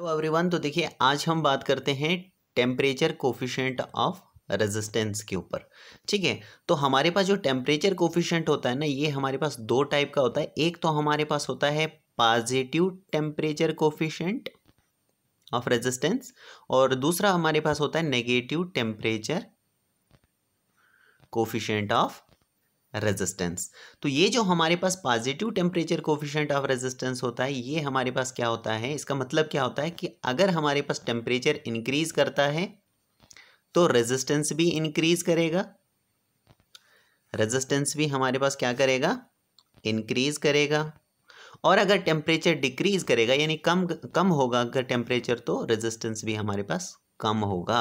hello everyone तो देखिए आज हम बात करते हैं टेम्परेचर कोफिशेंट ऑफ रेजिस्टेंस के ऊपर ठीक है तो हमारे पास जो टेम्परेचर कोफिशेंट होता है ना ये हमारे पास दो टाइप का होता है एक तो हमारे पास होता है positive temperature coefficient of resistance और दूसरा हमारे पास होता है negative temperature coefficient of resistance तो ये जो हमारे पास positive temperature coefficient of resistance होता है ये हमारे पास क्या होता है इसका मतलब क्या होता है कि अगर हमारे पास टेम्परेचर इंक्रीज करता है तो रेजिस्टेंस भी इंक्रीज करेगा रेजिस्टेंस भी हमारे पास क्या करेगा इंक्रीज करेगा और अगर टेम्परेचर डिक्रीज करेगा यानी कम कम होगा अगर टेम्परेचर तो रेजिस्टेंस भी हमारे पास कम होगा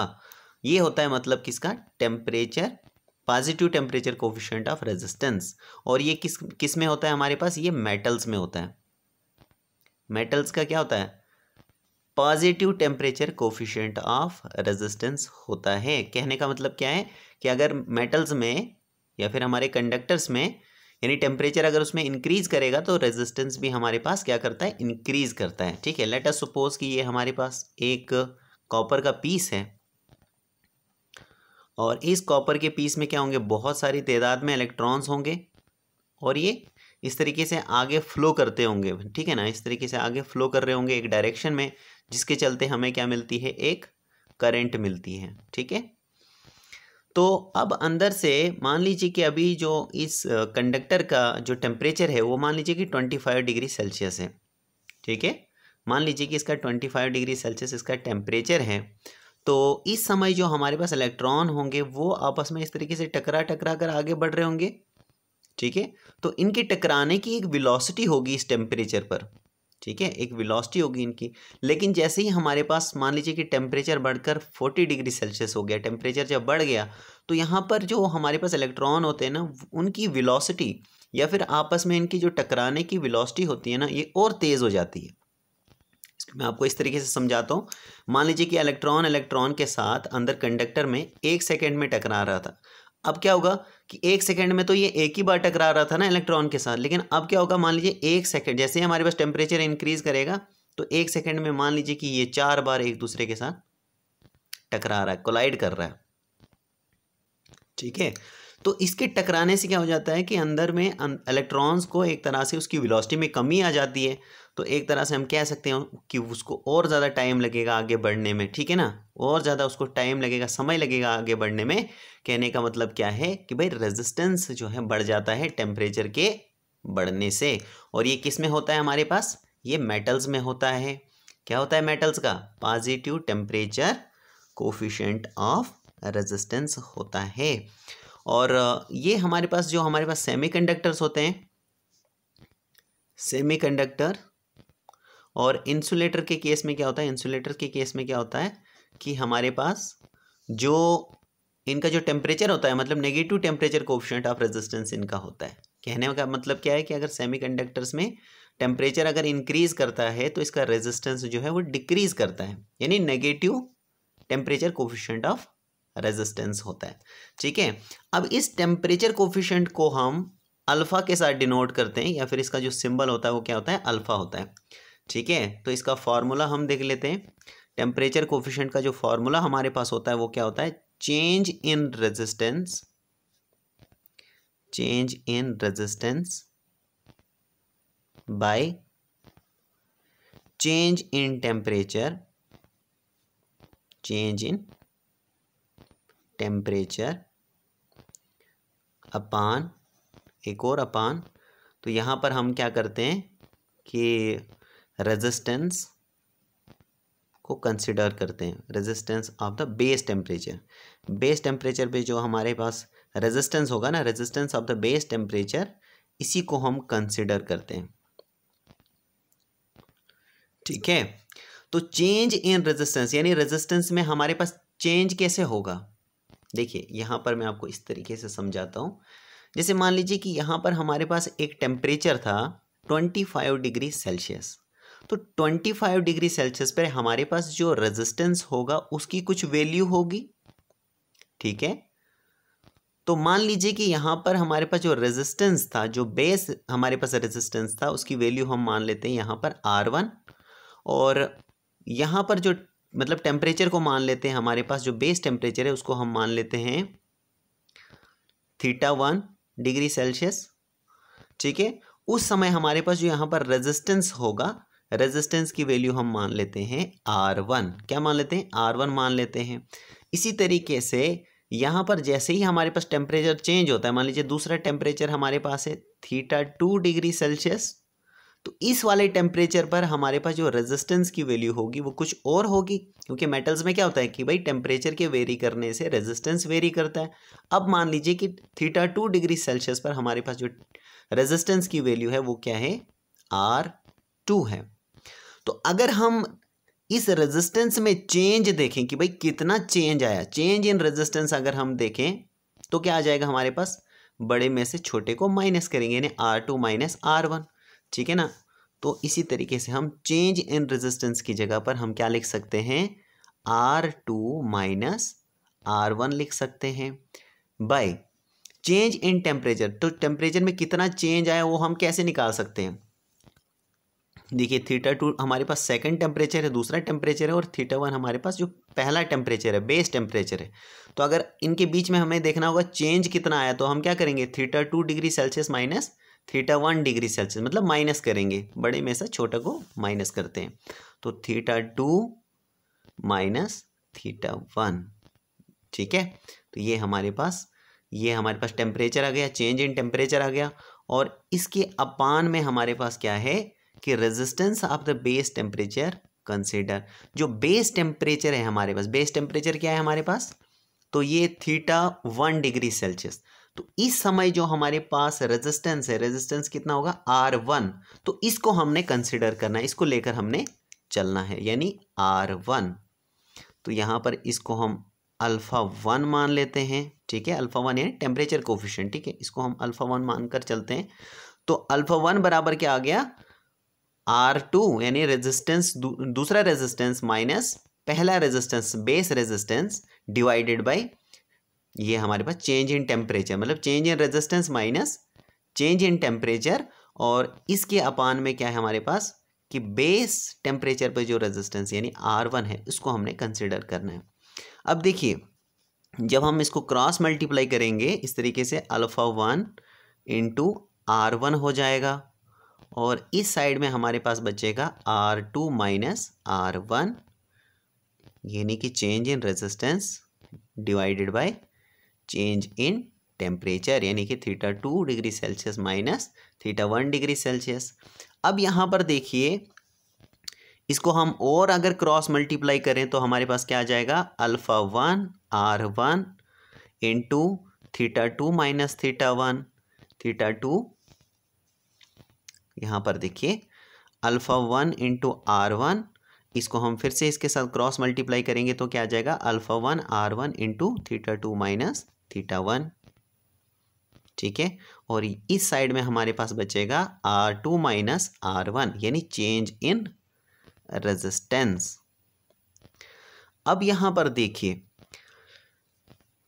ये होता है मतलब किसका temperature positive temperature coefficient of resistance और ये किस किस में होता है हमारे पास ये मेटल्स में होता है मेटल्स का क्या होता है positive temperature coefficient of resistance होता है कहने का मतलब क्या है कि अगर मेटल्स में या फिर हमारे कंडक्टर्स में यानी टेम्परेचर अगर उसमें इंक्रीज करेगा तो रेजिस्टेंस भी हमारे पास क्या करता है इंक्रीज करता है ठीक है लेट अस सपोज कि ये हमारे पास एक कॉपर का पीस है और इस कॉपर के पीस में क्या होंगे बहुत सारी तादाद में इलेक्ट्रॉन्स होंगे और ये इस तरीके से आगे फ्लो करते होंगे ठीक है ना इस तरीके से आगे फ्लो कर रहे होंगे एक डायरेक्शन में जिसके चलते हमें क्या मिलती है एक करंट मिलती है ठीक है तो अब अंदर से मान लीजिए कि अभी जो इस कंडक्टर का जो टेम्परेचर है वो मान लीजिए कि ट्वेंटी फाइव डिग्री सेल्सियस है ठीक है मान लीजिए कि इसका ट्वेंटी फाइव डिग्री सेल्सियस इसका टेम्परेचर है तो इस समय जो हमारे पास इलेक्ट्रॉन होंगे वो आपस में इस तरीके से टकरा टकरा कर आगे बढ़ रहे होंगे ठीक है तो इनके टकराने की एक वेलोसिटी होगी इस टेम्परेचर पर ठीक है एक वेलोसिटी होगी इनकी लेकिन जैसे ही हमारे पास मान लीजिए कि टेम्परेचर बढ़कर 40 डिग्री सेल्सियस हो गया टेम्परेचर जब बढ़ गया तो यहाँ पर जो हमारे पास इलेक्ट्रॉन होते हैं ना उनकी वेलोसिटी या फिर आपस में इनकी जो टकराने की वेलोसिटी होती है ना ये और तेज़ हो जाती है मैं आपको इस तरीके से समझाता हूँ मान लीजिए कि इलेक्ट्रॉन इलेक्ट्रॉन के साथ अंदर कंडक्टर में एक सेकेंड में टकरा रहा था अब क्या होगा कि एक सेकेंड में तो ये एक ही बार टकरा रहा था ना इलेक्ट्रॉन के साथ लेकिन अब क्या होगा मान लीजिए एक सेकेंड जैसे ही हमारे पास टेम्परेचर इंक्रीज करेगा तो एक सेकेंड में मान लीजिए कि ये चार बार एक दूसरे के साथ टकरा रहा है कोलाइड कर रहा है ठीक है तो इसके टकराने से क्या हो जाता है कि अंदर में इलेक्ट्रॉन्स अं- को एक तरह से उसकी वेलोसिटी में कमी आ जाती है तो एक तरह से हम कह सकते हैं कि उसको और ज़्यादा टाइम लगेगा आगे बढ़ने में ठीक है ना और ज़्यादा उसको टाइम लगेगा समय लगेगा आगे बढ़ने में कहने का मतलब क्या है कि भाई रेजिस्टेंस जो है बढ़ जाता है टेम्परेचर के बढ़ने से और ये किस में होता है हमारे पास ये मेटल्स में होता है क्या होता है मेटल्स का positive temperature coefficient of resistance होता है और ये हमारे पास जो हमारे पास सेमीकंडक्टर्स होते हैं सेमीकंडक्टर और इंसुलेटर के केस में क्या होता है इंसुलेटर के केस में क्या होता है कि हमारे पास जो इनका जो टेम्परेचर होता है मतलब negative temperature coefficient of resistance इनका होता है कहने का मतलब क्या है कि अगर सेमीकंडक्टर्स में टेम्परेचर अगर इंक्रीज करता है तो इसका रेजिस्टेंस जो है वो डिक्रीज करता है यानी negative temperature coefficient of resistance होता है ठीक है अब इस टेम्परेचर कोफिशेंट को हम अल्फ़ा के साथ डिनोट करते हैं या फिर इसका जो सिंबल होता है वो क्या होता है अल्फ़ा होता है ठीक है तो इसका फॉर्मूला हम देख लेते हैं टेम्परेचर कोफिशेंट का जो फॉर्मूला हमारे पास होता है वो क्या होता है change in resistance change in resistance by change in temperature change in temperature upon एक और अपान तो यहाँ पर हम क्या करते हैं कि रेजिस्टेंस को कंसिडर करते हैं resistance of the base temperature base temperature पे जो हमारे पास रेजिस्टेंस होगा ना resistance of the base temperature इसी को हम कंसिडर करते हैं ठीक है तो चेंज इन रेजिस्टेंस यानी रेजिस्टेंस में हमारे पास चेंज कैसे होगा देखिए यहाँ पर मैं आपको इस तरीके से समझाता हूँ जैसे मान लीजिए कि यहाँ पर हमारे पास एक टेम्परेचर था 25 डिग्री सेल्सियस तो 25 डिग्री सेल्सियस पर हमारे पास जो रेजिस्टेंस होगा उसकी कुछ वैल्यू होगी ठीक है तो मान लीजिए कि यहाँ पर हमारे पास जो रेजिस्टेंस था जो बेस हमारे पास रेजिस्टेंस था उसकी वैल्यू हम मान लेते हैं यहाँ पर आर वन और यहाँ पर जो मतलब टेम्परेचर को मान लेते हैं हमारे पास जो बेस टेम्परेचर है उसको हम मान लेते हैं थीटा वन डिग्री सेल्सियस ठीक है उस समय हमारे पास जो यहाँ पर रेजिस्टेंस होगा रेजिस्टेंस की वैल्यू हम मान लेते हैं आर वन क्या मान लेते हैं आर वन मान लेते हैं इसी तरीके से यहाँ पर जैसे ही हमारे पास टेम्परेचर चेंज होता है मान लीजिए दूसरा टेम्परेचर हमारे पास है थीटा टू डिग्री सेल्सियस तो इस वाले टेम्परेचर पर हमारे पास जो रेजिस्टेंस की वैल्यू होगी वो कुछ और होगी क्योंकि मेटल्स में क्या होता है कि भाई टेम्परेचर के वेरी करने से रेजिस्टेंस वेरी करता है अब मान लीजिए कि थीटा टू डिग्री सेल्सियस पर हमारे पास जो रेजिस्टेंस की वैल्यू है वो क्या है आर टू है तो अगर हम इस रेजिस्टेंस में चेंज देखें कि भाई कितना चेंज आया चेंज इन रेजिस्टेंस अगर हम देखें तो क्या आ जाएगा हमारे पास बड़े में से छोटे को माइनस करेंगे यानी R two minus R one ठीक है ना तो इसी तरीके से हम चेंज इन रेजिस्टेंस की जगह पर हम क्या लिख सकते हैं R two minus R one लिख सकते हैं बाय चेंज इन टेम्परेचर तो टेम्परेचर में कितना चेंज आया वो हम कैसे निकाल सकते हैं देखिए थीटा टू हमारे पास सेकंड टेम्परेचर है दूसरा टेम्परेचर है और थीटा वन हमारे पास जो पहला टेम्परेचर है बेस टेम्परेचर है तो अगर इनके बीच में हमें देखना होगा चेंज कितना आया तो हम क्या करेंगे theta two degree Celsius minus theta one degree Celsius मतलब माइनस करेंगे बड़े में से छोटे को माइनस करते हैं तो theta two minus theta one ठीक है तो ये हमारे पास ये हमारे पास टेम्परेचर आ गया चेंज इन टेम्परेचर आ गया और इसके अपान में हमारे पास क्या है कि resistance of the base temperature consider जो बेस टेम्परेचर है हमारे पास बेस टेम्परेचर क्या है हमारे पास तो ये थीटा वन डिग्री सेल्सियस तो इस समय जो हमारे पास रेजिस्टेंस है रेजिस्टेंस कितना होगा आर वन तो इसको हमने कंसिडर करना है इसको लेकर हमने चलना है यानी आर वन तो यहाँ पर इसको हम अल्फ़ा वन मान लेते हैं ठीक है अल्फ़ा वन यानी टेम्परेचर कोफिशियंट ठीक है इसको हम अल्फ़ा वन मानकर चलते हैं तो अल्फ़ा वन बराबर क्या आ गया आर टू यानी रेजिस्टेंस दूसरा रेजिस्टेंस माइनस पहला resistance base resistance divided by ये हमारे पास चेंज इन टेम्परेचर मतलब change in resistance minus change in temperature और इसके अपान में क्या है हमारे पास कि बेस टेम्परेचर पर जो रेजिस्टेंस यानी आर वन है उसको हमने कंसिडर करना है अब देखिए जब हम इसको क्रॉस मल्टीप्लाई करेंगे इस तरीके से alpha one into R one हो जाएगा और इस साइड में हमारे पास बचेगा R two minus R one यानी कि change in resistance divided by change in temperature यानी कि theta two degree Celsius minus theta one degree Celsius अब यहाँ पर देखिए इसको हम और अगर क्रॉस मल्टीप्लाई करें तो हमारे पास क्या आ जाएगा alpha one R one into theta two minus theta one theta two यहाँ पर देखिए alpha one into R one इसको हम फिर से इसके साथ क्रॉस मल्टीप्लाई करेंगे तो क्या आ जाएगा alpha one R one into theta two minus theta one ठीक है और इस साइड में हमारे पास बचेगा R two minus R one यानी चेंज इन रेजिस्टेंस अब यहां पर देखिए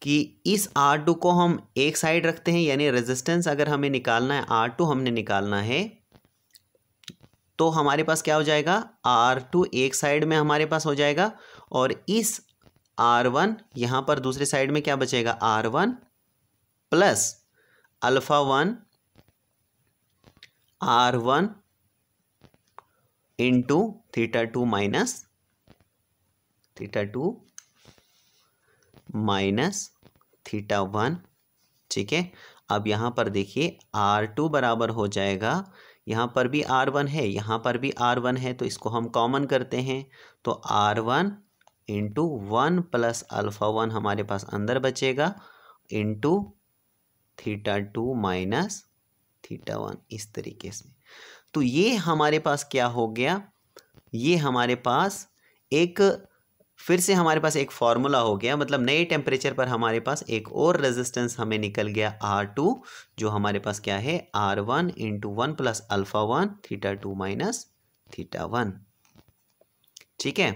कि इस आर टू को हम एक साइड रखते हैं यानी रेजिस्टेंस अगर हमें निकालना है आर टू हमने निकालना है तो हमारे पास क्या हो जाएगा आर टू एक साइड में हमारे पास हो जाएगा और इस आर वन यहाँ पर दूसरे साइड में क्या बचेगा R one plus alpha one R one into theta two minus theta two minus theta one ठीक है अब यहाँ पर देखिए आर टू बराबर हो जाएगा यहाँ पर भी आर वन है यहाँ पर भी आर वन है तो इसको हम कॉमन करते हैं तो R one into one plus alpha one हमारे पास अंदर बचेगा into theta two minus theta one इस तरीके से तो ये हमारे पास क्या हो गया ये हमारे पास एक फिर से हमारे पास एक फार्मूला हो गया मतलब नए टेम्परेचर पर हमारे पास एक और रेजिस्टेंस हमें निकल गया आर टू जो हमारे पास क्या है R one into one plus alpha one theta two minus theta one ठीक है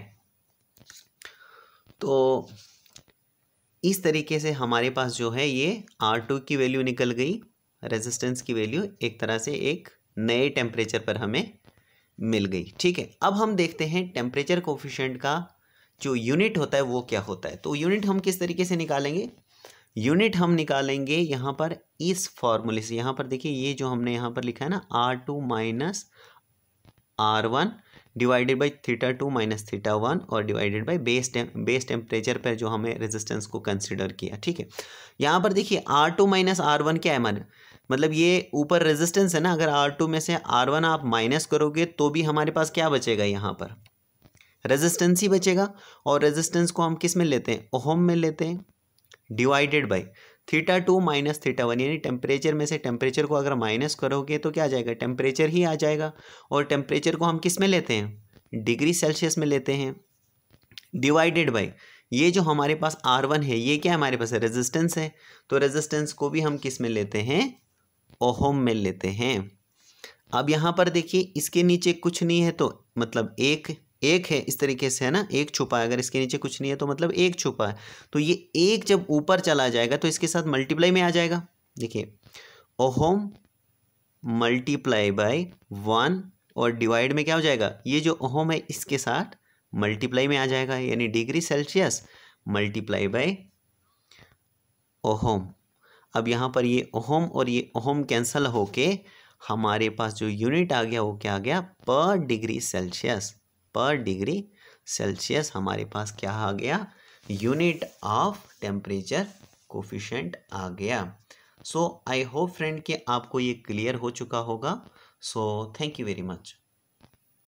तो इस तरीके से हमारे पास जो है ये आर टू की वैल्यू निकल गई रेजिस्टेंस की वैल्यू एक तरह से एक नए टेम्परेचर पर हमें मिल गई ठीक है अब हम देखते हैं टेम्परेचर कोफिशेंट का जो यूनिट होता है वो क्या होता है तो यूनिट हम किस तरीके से निकालेंगे यूनिट हम निकालेंगे यहाँ पर इस फॉर्मूले से यहाँ पर देखिए ये जो हमने यहाँ पर लिखा है ना R two minus R one divided by theta two minus theta one और divided by base base temperature पर जो हमें रेजिस्टेंस को कंसिडर किया ठीक है यहाँ पर देखिए R two minus R one क्या है मन मतलब ये ऊपर रेजिस्टेंस है ना अगर आर टू में से आर वन आप माइनस करोगे तो भी हमारे पास क्या बचेगा यहाँ पर रेजिस्टेंस ही बचेगा और रेजिस्टेंस को हम किस में लेते हैं ओहम में लेते हैं divided by theta two minus theta one यानी टेम्परेचर में से टेम्परेचर को अगर माइनस करोगे तो क्या आ जाएगा टेम्परेचर ही आ जाएगा और टेम्परेचर को हम किस में लेते हैं डिग्री सेल्सियस में लेते हैं डिवाइडेड बाई ये जो हमारे पास आर वन है ये क्या हमारे पास है रेजिस्टेंस है तो रेजिस्टेंस को भी हम किस में लेते हैं ओहोम में लेते हैं अब यहाँ पर देखिए इसके नीचे कुछ नहीं है तो मतलब एक एक है इस तरीके से है ना एक छुपा है अगर इसके नीचे कुछ नहीं है तो मतलब एक छुपा है तो ये एक जब ऊपर चला जाएगा तो इसके साथ मल्टीप्लाई में आ जाएगा देखिए ओहोम मल्टीप्लाई बाय वन और डिवाइड में क्या हो जाएगा ये जो ओहोम है इसके साथ मल्टीप्लाई में आ जाएगा यानी डिग्री सेल्सियस मल्टीप्लाई बाय ओहोम अब यहाँ पर ये ओहोम और ये ओहोम कैंसिल होके हमारे पास जो यूनिट आ गया वो क्या आ गया पर डिग्री सेल्सियस पर डिग्री सेल्सियस हमारे पास क्या आ गया यूनिट ऑफ टेम्परेचर कोफिशेंट आ गया सो आई होप फ्रेंड कि आपको ये क्लियर हो चुका होगा so thank you very much